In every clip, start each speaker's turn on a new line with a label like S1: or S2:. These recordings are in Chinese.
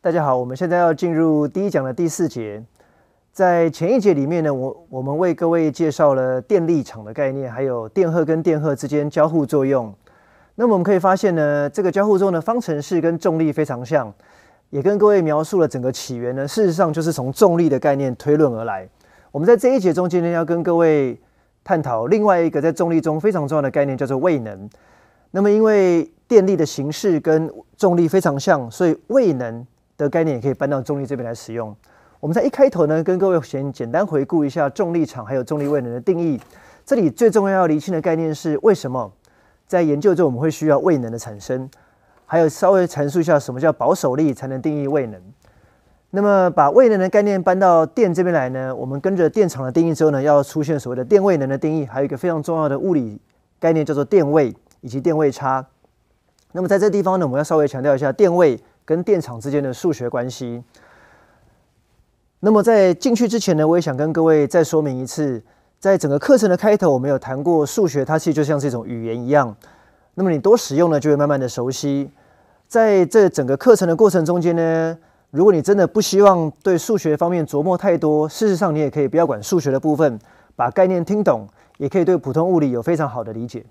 S1: 大家好，我们现在要进入第一讲的第四节。在前一节里面呢，我我们为各位介绍了电力场的概念，还有电荷跟电荷之间交互作用。那么我们可以发现呢，这个交互作用的方程式跟重力非常像，也跟各位描述了整个起源呢。事实上就是从重力的概念推论而来。我们在这一节中，今天要跟各位探讨另外一个在重力中非常重要的概念，叫做位能。那么因为电力的形式跟重力非常像，所以位能。的概念也可以搬到重力这边来使用。我们在一开头呢，跟各位先简单回顾一下重力场还有重力位能的定义。这里最重要要厘清的概念是为什么在研究中我们会需要位能的产生，还有稍微阐述一下什么叫保守力才能定义位能。那么把位能的概念搬到电这边来呢，我们跟着电场的定义之后呢，要出现所谓的电位能的定义，还有一个非常重要的物理概念叫做电位以及电位差。那么在这地方呢，我们要稍微强调一下电位。跟电厂之间的数学关系。那么在进去之前呢，我也想跟各位再说明一次，在整个课程的开头，我们有谈过数学，它其实就像是一种语言一样。那么你多使用呢，就会慢慢的熟悉。在这整个课程的过程中间呢，如果你真的不希望对数学方面琢磨太多，事实上你也可以不要管数学的部分，把概念听懂，也可以对普通物理有非常好的理解。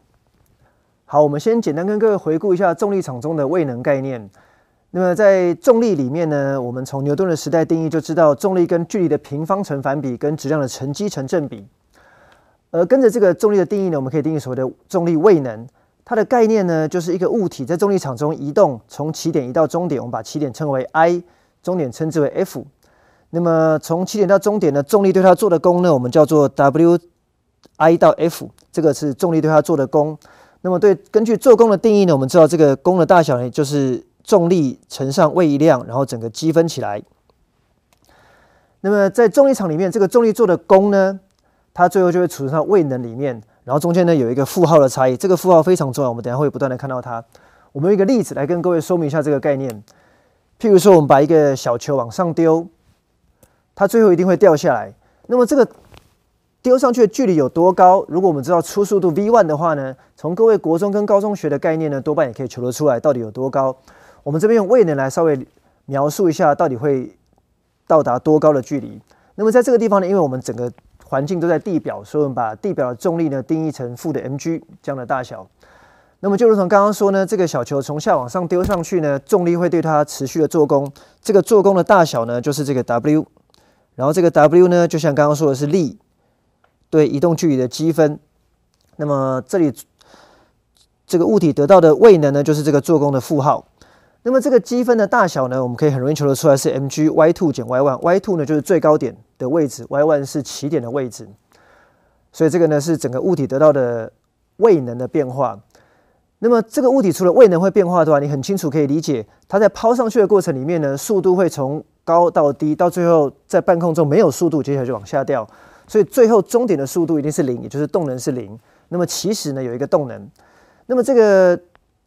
S1: 好，我们先简单跟各位回顾一下重力场中的位能概念。那么在重力里面呢，我们从牛顿的时代定义就知道，重力跟距离的平方成反比，跟质量的乘积成正比。而跟着这个重力的定义呢，我们可以定义所谓的重力位能。它的概念呢，就是一个物体在重力场中移动，从起点移到终点，我们把起点称为 i，终点称之为 f。那么从起点到终点的重力对它做的功呢，我们叫做 W_i 到 f，这个是重力对它做的功。那么对，根据做功的定义呢，我们知道这个功的大小呢，就是。重力乘上位移量，然后整个积分起来。那么在重力场里面，这个重力做的功呢，它最后就会储存到位能里面。然后中间呢有一个负号的差异，这个负号非常重要。我们等下会不断的看到它。我们用一个例子来跟各位说明一下这个概念。譬如说，我们把一个小球往上丢，它最后一定会掉下来。那么这个丢上去的距离有多高？如果我们知道初速度 v one 的话呢，从各位国中跟高中学的概念呢，多半也可以求得出来到底有多高。我们这边用位能来稍微描述一下，到底会到达多高的距离。那么在这个地方呢，因为我们整个环境都在地表，所以我们把地表的重力呢定义成负的 mg 这样的大小。那么就如同刚刚说呢，这个小球从下往上丢上去呢，重力会对它持续的做功。这个做功的大小呢，就是这个 W。然后这个 W 呢，就像刚刚说的是力对移动距离的积分。那么这里这个物体得到的位能呢，就是这个做功的负号。那么这个积分的大小呢，我们可以很容易求得出来是 mg y two 减 y one，y two 呢就是最高点的位置，y one 是起点的位置。所以这个呢是整个物体得到的位能的变化。那么这个物体除了位能会变化的话，你很清楚可以理解，它在抛上去的过程里面呢，速度会从高到低，到最后在半空中没有速度，接下来就往下掉。所以最后终点的速度一定是零，也就是动能是零。那么其实呢有一个动能，那么这个。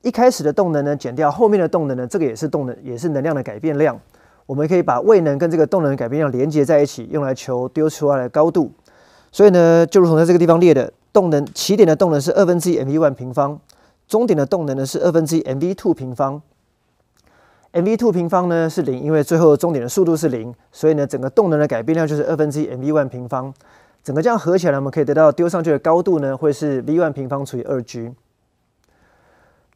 S1: 一开始的动能呢减掉后面的动能呢，这个也是动能，也是能量的改变量。我们可以把位能跟这个动能的改变量连接在一起，用来求丢出来的高度。所以呢，就如同在这个地方列的，动能起点的动能是二分之一 mv 1平方，终点的动能呢是二分之一 mv two 平方。mv two 平方呢是零，因为最后终点的速度是零，所以呢整个动能的改变量就是二分之一 mv 1平方。整个这样合起来，我们可以得到丢上去的高度呢会是 v 1平方除以二 g。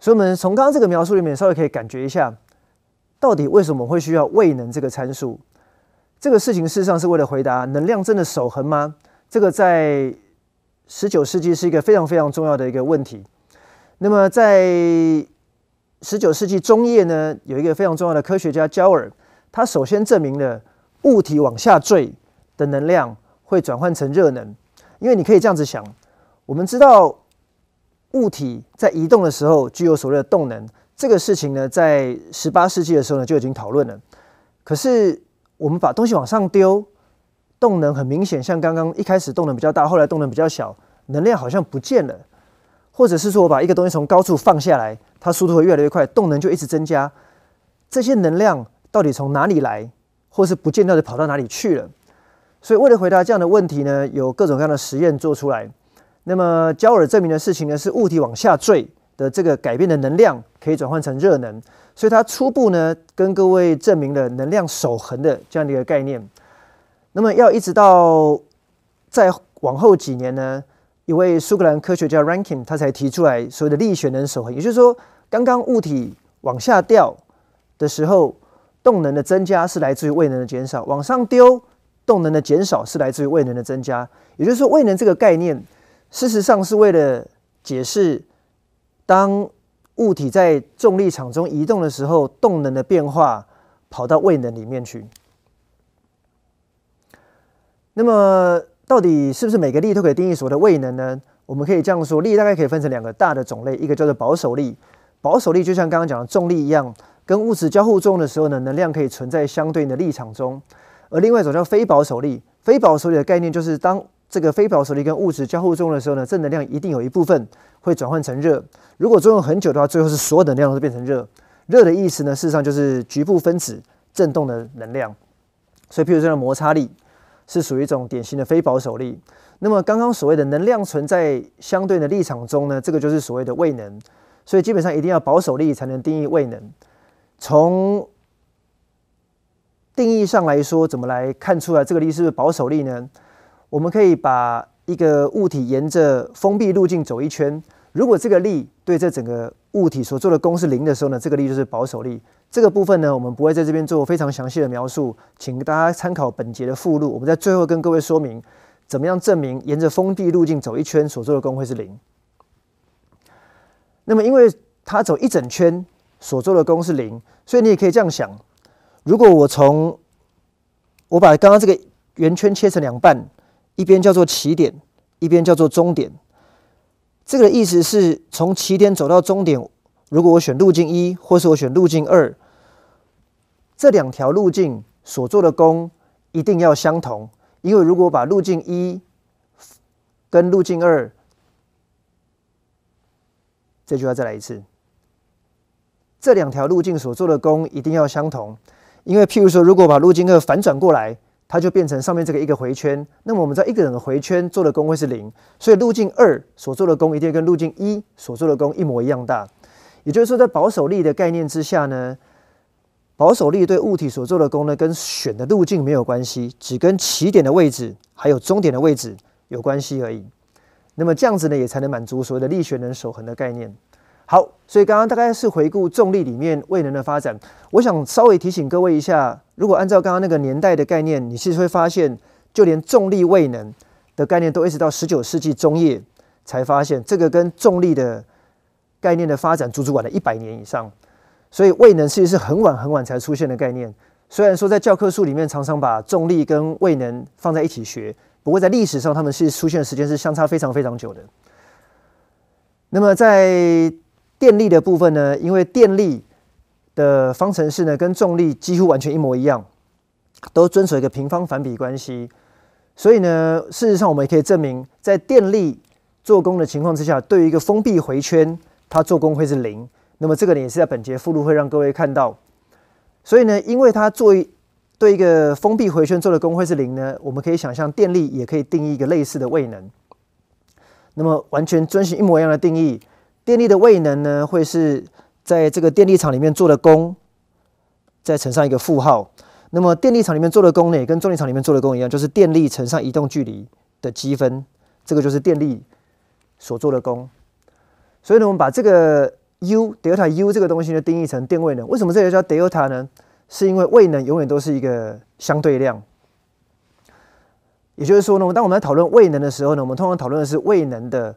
S1: 所以，我们从刚刚这个描述里面稍微可以感觉一下，到底为什么会需要未能这个参数？这个事情事实上是为了回答能量真的守恒吗？这个在十九世纪是一个非常非常重要的一个问题。那么，在十九世纪中叶呢，有一个非常重要的科学家焦耳，他首先证明了物体往下坠的能量会转换成热能。因为你可以这样子想，我们知道。物体在移动的时候具有所谓的动能，这个事情呢，在十八世纪的时候呢就已经讨论了。可是我们把东西往上丢，动能很明显，像刚刚一开始动能比较大，后来动能比较小，能量好像不见了。或者是说我把一个东西从高处放下来，它速度会越来越快，动能就一直增加。这些能量到底从哪里来，或是不见到就跑到哪里去了？所以为了回答这样的问题呢，有各种各样的实验做出来。那么焦耳证明的事情呢，是物体往下坠的这个改变的能量可以转换成热能，所以它初步呢跟各位证明了能量守恒的这样的一个概念。那么要一直到再往后几年呢，一位苏格兰科学家 Rankin 他才提出来所谓的力学能守恒，也就是说，刚刚物体往下掉的时候，动能的增加是来自于位能的减少，往上丢动能的减少是来自于位能的增加，也就是说位能这个概念。事实上是为了解释，当物体在重力场中移动的时候，动能的变化跑到位能里面去。那么，到底是不是每个力都可以定义所谓的位能呢？我们可以这样说：力大概可以分成两个大的种类，一个叫做保守力，保守力就像刚刚讲的重力一样，跟物质交互作用的时候呢，能量可以存在相对应的立场中；而另外一种叫非保守力，非保守力的概念就是当这个非保守力跟物质交互作用的时候呢，正能量一定有一部分会转换成热。如果作用很久的话，最后是所有的能量都变成热。热的意思呢，事实上就是局部分子振动的能量。所以，譬如说摩擦力是属于一种典型的非保守力。那么，刚刚所谓的能量存在相对的立场中呢，这个就是所谓的未能。所以，基本上一定要保守力才能定义未能。从定义上来说，怎么来看出来这个力是不是保守力呢？我们可以把一个物体沿着封闭路径走一圈，如果这个力对这整个物体所做的功是零的时候呢，这个力就是保守力。这个部分呢，我们不会在这边做非常详细的描述，请大家参考本节的附录。我们在最后跟各位说明，怎么样证明沿着封闭路径走一圈所做的功会是零。那么，因为它走一整圈所做的功是零，所以你也可以这样想：如果我从我把刚刚这个圆圈切成两半。一边叫做起点，一边叫做终点。这个意思是从起点走到终点。如果我选路径一，或是我选路径二，这两条路径所做的功一定要相同。因为如果把路径一跟路径二，这句话再来一次，这两条路径所做的功一定要相同。因为譬如说，如果把路径二反转过来。它就变成上面这个一个回圈，那么我们在一个整个回圈做的功会是零，所以路径二所做的功一定跟路径一所做的功一模一样大，也就是说在保守力的概念之下呢，保守力对物体所做的功呢跟选的路径没有关系，只跟起点的位置还有终点的位置有关系而已。那么这样子呢也才能满足所谓的力学能守恒的概念。好，所以刚刚大概是回顾重力里面未能的发展。我想稍微提醒各位一下，如果按照刚刚那个年代的概念，你其实会发现，就连重力未能的概念，都一直到十九世纪中叶才发现。这个跟重力的概念的发展足足晚了一百年以上。所以未能其实是很晚很晚才出现的概念。虽然说在教科书里面常常把重力跟未能放在一起学，不过在历史上他们是出现的时间是相差非常非常久的。那么在电力的部分呢，因为电力的方程式呢跟重力几乎完全一模一样，都遵守一个平方反比关系，所以呢，事实上我们也可以证明，在电力做功的情况之下，对于一个封闭回圈，它做功会是零。那么这个呢，也是在本节附录会让各位看到。所以呢，因为它做一对一个封闭回圈做的功会是零呢，我们可以想象电力也可以定义一个类似的位能，那么完全遵循一模一样的定义。电力的位能呢，会是在这个电力场里面做的功，再乘上一个负号。那么电力场里面做的功呢，也跟重力场里面做的功一样，就是电力乘上移动距离的积分，这个就是电力所做的功。所以呢，我们把这个 U delta U 这个东西呢，定义成电位能。为什么这个叫 delta 呢？是因为位能永远都是一个相对量。也就是说呢，当我们在讨论位能的时候呢，我们通常讨论的是位能的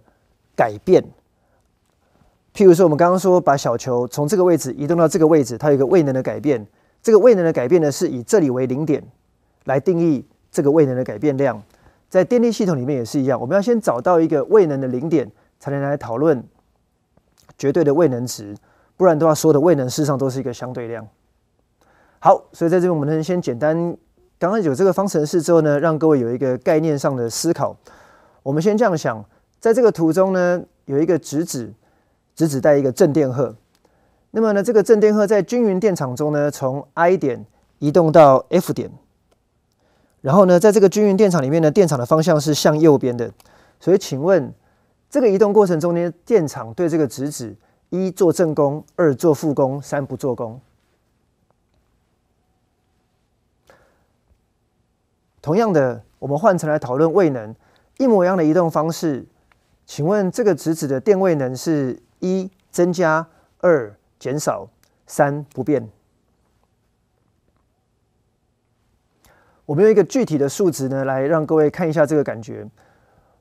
S1: 改变。譬如说，我们刚刚说把小球从这个位置移动到这个位置，它有一个位能的改变。这个位能的改变呢，是以这里为零点来定义这个位能的改变量。在电力系统里面也是一样，我们要先找到一个位能的零点，才能来讨论绝对的位能值，不然的话，所有的位能事实上都是一个相对量。好，所以在这边我们能先简单，刚刚有这个方程式之后呢，让各位有一个概念上的思考。我们先这样想，在这个图中呢，有一个直指。质指带一个正电荷，那么呢，这个正电荷在均匀电场中呢，从 I 点移动到 F 点，然后呢，在这个均匀电场里面呢，电场的方向是向右边的，所以，请问这个移动过程中间，电场对这个直指一做正功，二做负功，三不做功。同样的，我们换成来讨论位能，一模一样的移动方式，请问这个直指的电位能是？一增加，二减少，三不变。我们用一个具体的数值呢，来让各位看一下这个感觉。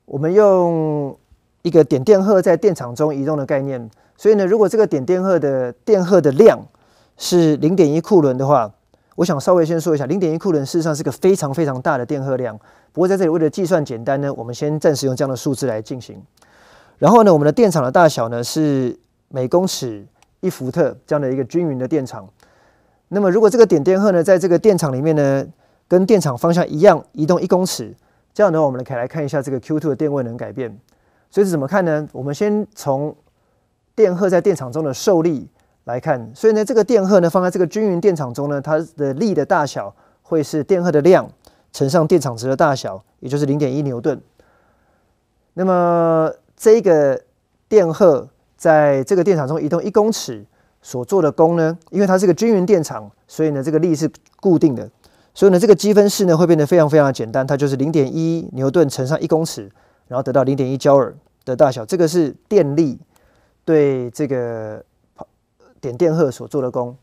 S1: 我们用一个点电荷在电场中移动的概念，所以呢，如果这个点电荷的电荷的量是零点一库仑的话，我想稍微先说一下，零点一库仑事实上是个非常非常大的电荷量。不过在这里为了计算简单呢，我们先暂时用这样的数字来进行。然后呢，我们的电场的大小呢是每公尺一伏特这样的一个均匀的电场。那么，如果这个点电荷呢在这个电场里面呢，跟电场方向一样移动一公尺，这样呢，我们可以来看一下这个 Q2 的电位能改变。所以，是怎么看呢？我们先从电荷在电场中的受力来看。所以呢，这个电荷呢放在这个均匀电场中呢，它的力的大小会是电荷的量乘上电场值的大小，也就是零点一牛顿。那么这个电荷在这个电场中移动一公尺所做的功呢？因为它是个均匀电场，所以呢这个力是固定的，所以呢这个积分式呢会变得非常非常的简单，它就是零点一牛顿乘上一公尺，然后得到零点一焦耳的大小。这个是电力对这个点电荷所做的功。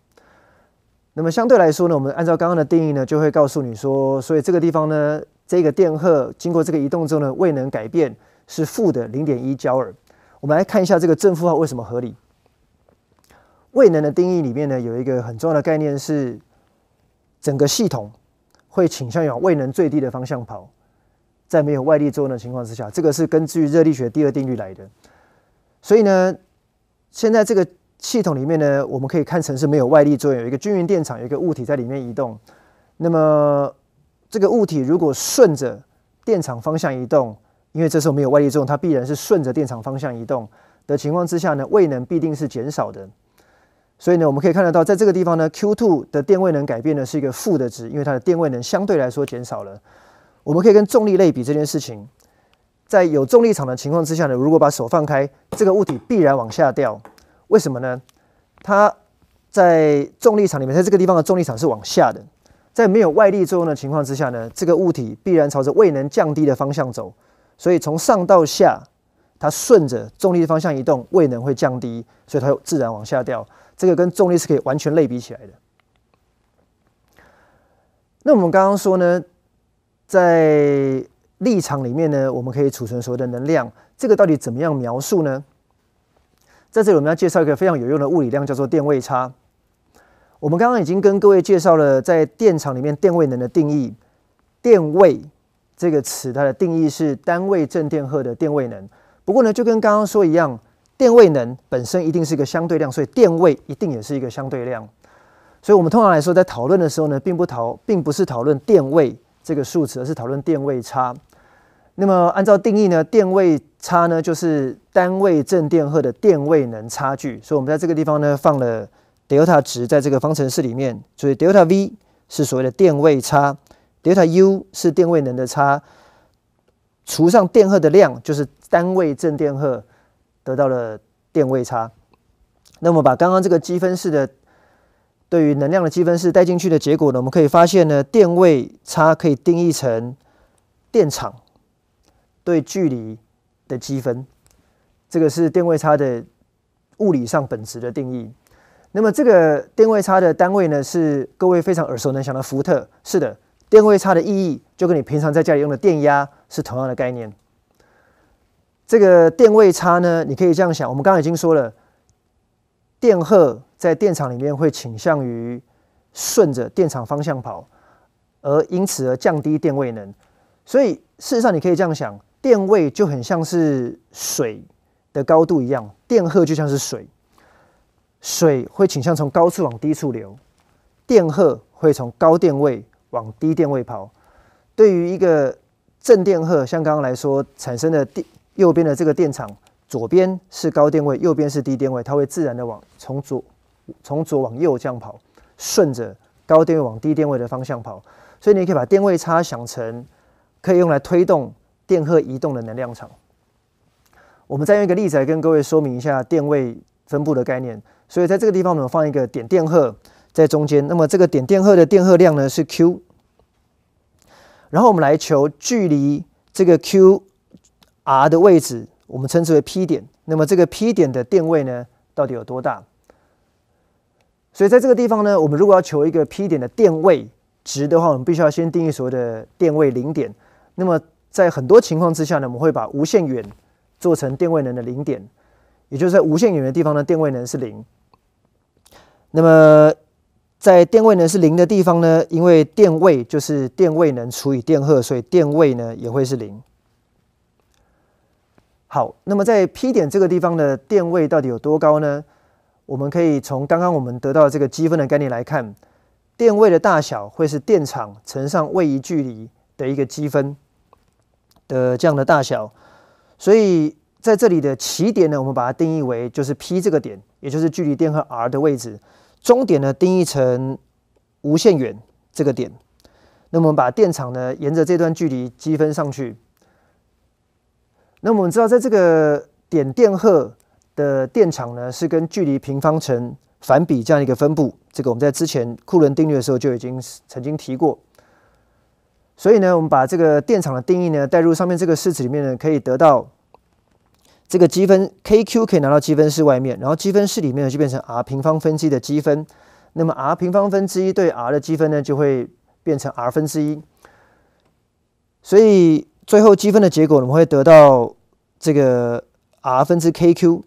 S1: 那么相对来说呢，我们按照刚刚的定义呢，就会告诉你说，所以这个地方呢，这个电荷经过这个移动之后呢，未能改变。是负的零点一焦耳。我们来看一下这个正负号为什么合理。位能的定义里面呢，有一个很重要的概念是，整个系统会倾向于往位能最低的方向跑。在没有外力作用的情况之下，这个是根据热力学第二定律来的。所以呢，现在这个系统里面呢，我们可以看成是没有外力作用，有一个均匀电场，有一个物体在里面移动。那么这个物体如果顺着电场方向移动，因为这时候没有外力作用，它必然是顺着电场方向移动的情况之下呢，位能必定是减少的。所以呢，我们可以看得到，在这个地方呢，Q2 的电位能改变的是一个负的值，因为它的电位能相对来说减少了。我们可以跟重力类比这件事情，在有重力场的情况之下呢，如果把手放开，这个物体必然往下掉。为什么呢？它在重力场里面，在这个地方的重力场是往下的。在没有外力作用的情况之下呢，这个物体必然朝着未能降低的方向走。所以从上到下，它顺着重力的方向移动，位能会降低，所以它自然往下掉。这个跟重力是可以完全类比起来的。那我们刚刚说呢，在力场里面呢，我们可以储存所有的能量。这个到底怎么样描述呢？在这里我们要介绍一个非常有用的物理量，叫做电位差。我们刚刚已经跟各位介绍了在电场里面电位能的定义，电位。这个词它的定义是单位正电荷的电位能。不过呢，就跟刚刚说一样，电位能本身一定是一个相对量，所以电位一定也是一个相对量。所以我们通常来说，在讨论的时候呢，并不讨，并不是讨论电位这个数值，而是讨论电位差。那么按照定义呢，电位差呢就是单位正电荷的电位能差距。所以我们在这个地方呢放了 delta 值在这个方程式里面，所以 delta V 是所谓的电位差。delta u 是电位能的差，除上电荷的量，就是单位正电荷得到了电位差。那么把刚刚这个积分式的对于能量的积分式带进去的结果呢，我们可以发现呢，电位差可以定义成电场对距离的积分。这个是电位差的物理上本质的定义。那么这个电位差的单位呢，是各位非常耳熟能详的伏特。是的。电位差的意义就跟你平常在家里用的电压是同样的概念。这个电位差呢，你可以这样想：我们刚刚已经说了，电荷在电场里面会倾向于顺着电场方向跑，而因此而降低电位能。所以事实上，你可以这样想：电位就很像是水的高度一样，电荷就像是水，水会倾向从高处往低处流，电荷会从高电位。往低电位跑。对于一个正电荷，像刚刚来说，产生的电右边的这个电场，左边是高电位，右边是低电位，它会自然的往从左从左往右这样跑，顺着高电位往低电位的方向跑。所以你可以把电位差想成可以用来推动电荷移动的能量场。我们再用一个例子来跟各位说明一下电位分布的概念。所以在这个地方，我们放一个点电荷。在中间，那么这个点电荷的电荷量呢是 Q，然后我们来求距离这个 Q r 的位置，我们称之为 P 点。那么这个 P 点的电位呢，到底有多大？所以在这个地方呢，我们如果要求一个 P 点的电位值的话，我们必须要先定义所谓的电位零点。那么在很多情况之下呢，我们会把无限远做成电位能的零点，也就是在无限远的地方呢，电位能是零。那么在电位呢是零的地方呢，因为电位就是电位能除以电荷，所以电位呢也会是零。好，那么在 P 点这个地方的电位到底有多高呢？我们可以从刚刚我们得到这个积分的概念来看，电位的大小会是电场乘上位移距离的一个积分的这样的大小。所以在这里的起点呢，我们把它定义为就是 P 这个点，也就是距离电荷 r 的位置。终点呢定义成无限远这个点，那么我们把电场呢沿着这段距离积分上去。那我们知道，在这个点电荷的电场呢是跟距离平方成反比这样一个分布，这个我们在之前库伦定律的时候就已经曾经提过。所以呢，我们把这个电场的定义呢带入上面这个式子里面呢，可以得到。这个积分 kq 可以拿到积分式外面，然后积分式里面呢就变成 r 平方分之一的积分。那么 r 平方分之一对 r 的积分呢就会变成 r 分之一。所以最后积分的结果我们会得到这个 r 分之 kq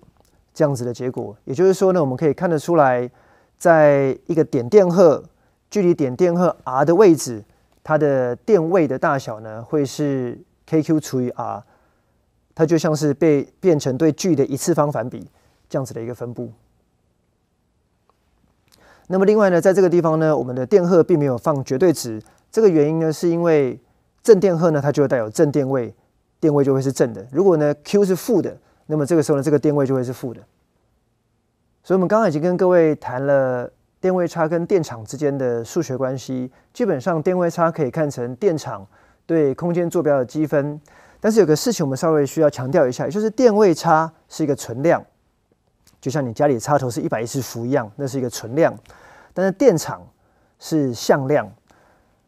S1: 这样子的结果。也就是说呢，我们可以看得出来，在一个点电荷距离点电荷 r 的位置，它的电位的大小呢会是 kq 除以 r。它就像是被变成对距的一次方反比这样子的一个分布。那么另外呢，在这个地方呢，我们的电荷并没有放绝对值。这个原因呢，是因为正电荷呢，它就带有正电位，电位就会是正的。如果呢，q 是负的，那么这个时候呢，这个电位就会是负的。所以，我们刚刚已经跟各位谈了电位差跟电场之间的数学关系。基本上，电位差可以看成电场对空间坐标的积分。但是有个事情，我们稍微需要强调一下，也就是电位差是一个存量，就像你家里插头是一百一十伏一样，那是一个存量。但是电场是向量，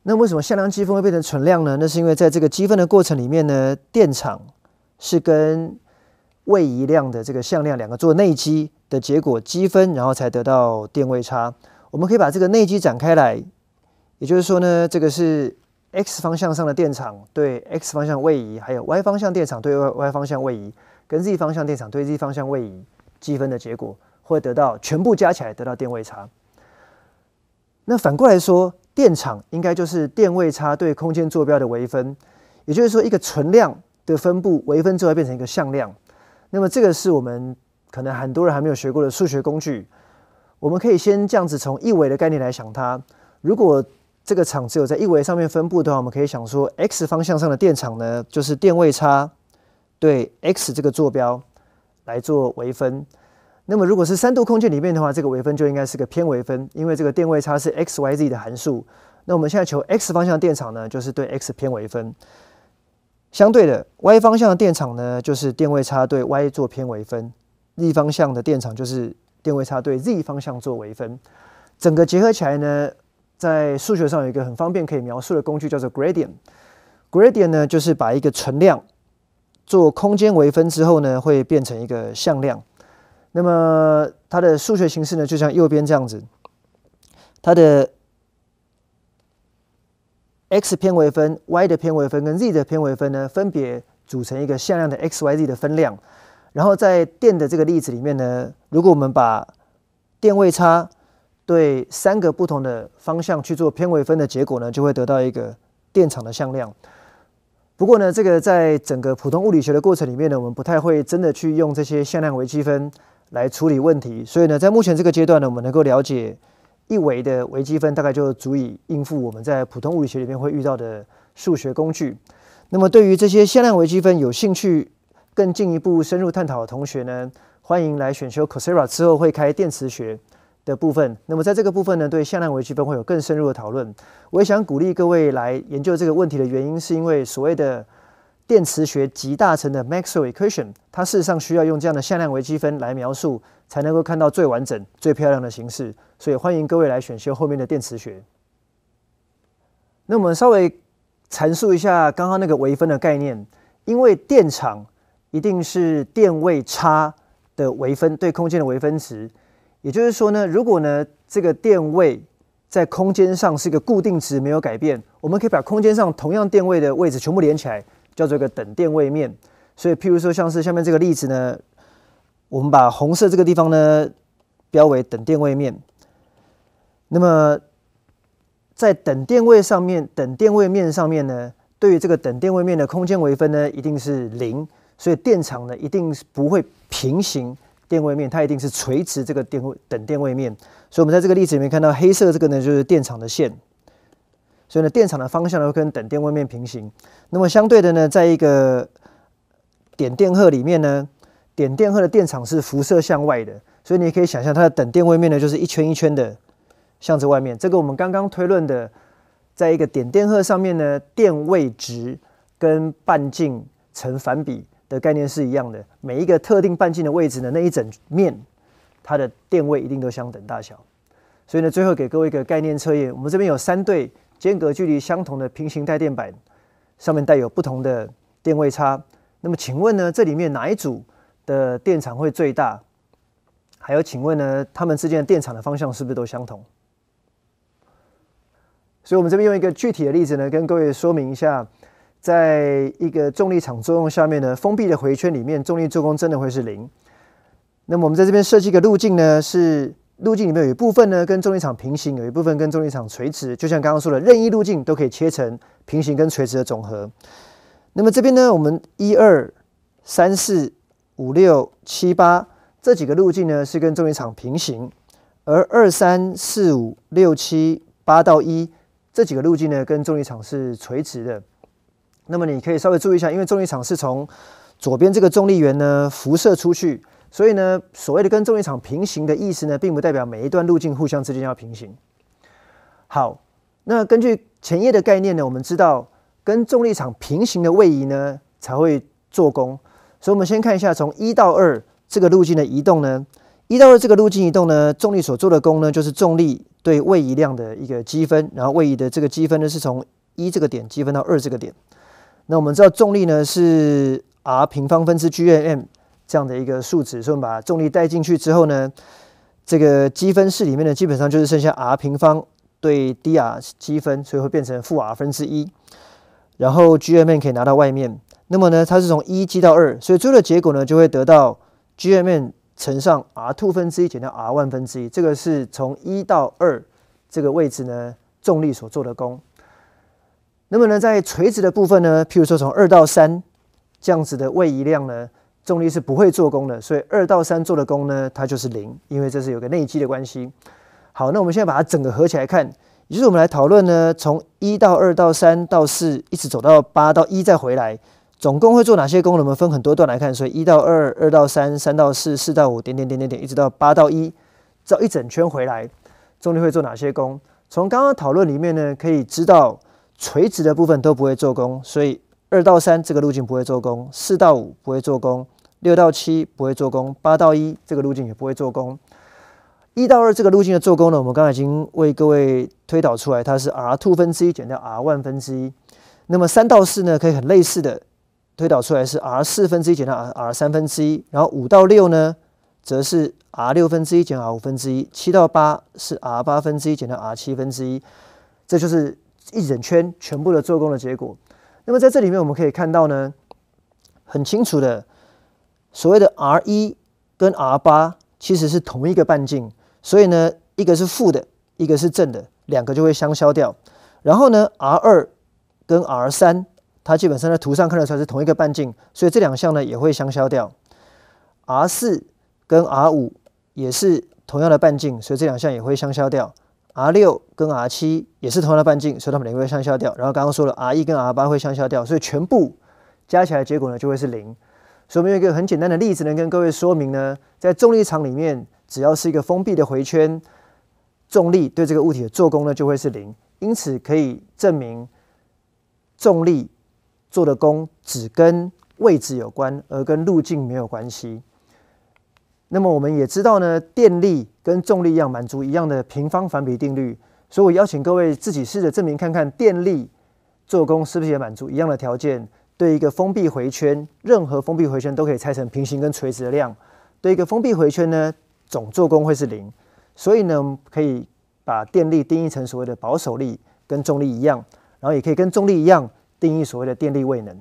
S1: 那为什么向量积分会变成存量呢？那是因为在这个积分的过程里面呢，电场是跟位移量的这个向量两个做内积的结果积分，然后才得到电位差。我们可以把这个内积展开来，也就是说呢，这个是。x 方向上的电场对 x 方向位移，还有 y 方向电场对 y y 方向位移，跟 z 方向电场对 z 方向位移积分的结果，会得到全部加起来得到电位差。那反过来说，电场应该就是电位差对空间坐标的微分，也就是说，一个存量的分布微分之后变成一个向量。那么这个是我们可能很多人还没有学过的数学工具。我们可以先这样子从一维的概念来想它，如果这个场只有在一维上面分布的话，我们可以想说，x 方向上的电场呢，就是电位差对 x 这个坐标来做微分。那么如果是三度空间里面的话，这个微分就应该是个偏微分，因为这个电位差是 xyz 的函数。那我们现在求 x 方向电场呢，就是对 x 偏微分；相对的 y 方向的电场呢，就是电位差对 y 做偏微分；z 方向的电场就是电位差对 z 方向做微分。整个结合起来呢。在数学上有一个很方便可以描述的工具，叫做 gradient。gradient 呢，就是把一个存量做空间微分之后呢，会变成一个向量。那么它的数学形式呢，就像右边这样子，它的 x 偏微分、y 的偏微分跟 z 的偏微分呢，分别组成一个向量的 x、y、z 的分量。然后在电的这个例子里面呢，如果我们把电位差对三个不同的方向去做偏微分的结果呢，就会得到一个电场的向量。不过呢，这个在整个普通物理学的过程里面呢，我们不太会真的去用这些向量微积分来处理问题。所以呢，在目前这个阶段呢，我们能够了解一维的微积分，大概就足以应付我们在普通物理学里面会遇到的数学工具。那么，对于这些向量微积分有兴趣更进一步深入探讨的同学呢，欢迎来选修 c o r s e r a 之后会开电磁学。的部分，那么在这个部分呢，对向量微积分会有更深入的讨论。我也想鼓励各位来研究这个问题的原因，是因为所谓的电磁学极大成的 Maxwell equation，它事实上需要用这样的向量微积分来描述，才能够看到最完整、最漂亮的形式。所以欢迎各位来选修后面的电磁学。那我们稍微阐述一下刚刚那个微分的概念，因为电场一定是电位差的微分，对空间的微分值。也就是说呢，如果呢这个电位在空间上是一个固定值没有改变，我们可以把空间上同样电位的位置全部连起来，叫做一个等电位面。所以，譬如说像是下面这个例子呢，我们把红色这个地方呢标为等电位面。那么，在等电位上面，等电位面上面呢，对于这个等电位面的空间微分呢，一定是零，所以电场呢一定是不会平行。电位面它一定是垂直这个电位等电位面，所以我们在这个例子里面看到黑色这个呢就是电场的线，所以呢电场的方向呢跟等电位面平行。那么相对的呢，在一个点电荷里面呢，点电荷的电场是辐射向外的，所以你也可以想象它的等电位面呢就是一圈一圈的向着外面。这个我们刚刚推论的，在一个点电荷上面呢，电位值跟半径成反比。的概念是一样的，每一个特定半径的位置呢，那一整面它的电位一定都相等大小。所以呢，最后给各位一个概念测验，我们这边有三对间隔距离相同的平行带电板，上面带有不同的电位差。那么请问呢，这里面哪一组的电场会最大？还有，请问呢，它们之间的电场的方向是不是都相同？所以我们这边用一个具体的例子呢，跟各位说明一下。在一个重力场作用下面呢，封闭的回圈里面，重力做功真的会是零。那么我们在这边设计个路径呢，是路径里面有一部分呢跟重力场平行，有一部分跟重力场垂直。就像刚刚说的，任意路径都可以切成平行跟垂直的总和。那么这边呢，我们一二三四五六七八这几个路径呢是跟重力场平行，而二三四五六七八到一这几个路径呢跟重力场是垂直的。那么你可以稍微注意一下，因为重力场是从左边这个重力源呢辐射出去，所以呢，所谓的跟重力场平行的意思呢，并不代表每一段路径互相之间要平行。好，那根据前页的概念呢，我们知道跟重力场平行的位移呢才会做功。所以，我们先看一下从一到二这个路径的移动呢，一到二这个路径移动呢，重力所做的功呢，就是重力对位移量的一个积分，然后位移的这个积分呢，是从一这个点积分到二这个点。那我们知道重力呢是 r 平方分之 G M m 这样的一个数值，所以我们把重力带进去之后呢，这个积分式里面呢基本上就是剩下 r 平方对 dr 积分，所以会变成负 r 分之一，然后 G M m 可以拿到外面。那么呢它是从一积到二，所以最后的结果呢就会得到 G M m 乘上 r two 分之一减掉 r 万分之一，这个是从一到二这个位置呢重力所做的功。那么呢，在垂直的部分呢，譬如说从二到三这样子的位移量呢，重力是不会做功的，所以二到三做的功呢，它就是零，因为这是有个内积的关系。好，那我们现在把它整个合起来看，也就是我们来讨论呢，从一到二到三到四，一直走到八到一再回来，总共会做哪些功呢？我们分很多段来看，所以一到二、二到三、三到四、四到五，点点点点点，一直到八到一，绕一整圈回来，重力会做哪些功？从刚刚讨论里面呢，可以知道。垂直的部分都不会做功，所以二到三这个路径不会做功，四到五不会做功，六到七不会做功，八到一这个路径也不会做功。一到二这个路径的做功呢，我们刚才已经为各位推导出来，它是 r two 分之一减掉 r 万分之一。那么三到四呢，可以很类似的推导出来是 r 四分之一减掉 r 三分之一。然后五到六呢，则是 r 六分之一减 r 五分之一。七到八是 r 八分之一减掉 r 七分之一。这就是。一整圈全部的做工的结果。那么在这里面我们可以看到呢，很清楚的，所谓的 R 一跟 R 八其实是同一个半径，所以呢一个是负的，一个是正的，两个就会相消掉。然后呢 R 二跟 R 三，它基本上在图上看得出来是同一个半径，所以这两项呢也会相消掉。R 四跟 R 五也是同样的半径，所以这两项也会相消掉。r 六跟 r 七也是同样的半径，所以它们两个会相消掉。然后刚刚说了，r 一跟 r 八会相消掉，所以全部加起来结果呢就会是零。所以我们有一个很简单的例子呢，跟各位说明呢，在重力场里面，只要是一个封闭的回圈，重力对这个物体的做功呢就会是零。因此可以证明，重力做的功只跟位置有关，而跟路径没有关系。那么我们也知道呢，电力跟重力一样，满足一样的平方反比定律。所以我邀请各位自己试着证明看看，电力做功是不是也满足一样的条件。对一个封闭回圈，任何封闭回圈都可以拆成平行跟垂直的量。对一个封闭回圈呢，总做功会是零。所以呢，可以把电力定义成所谓的保守力，跟重力一样，然后也可以跟重力一样定义所谓的电力位能。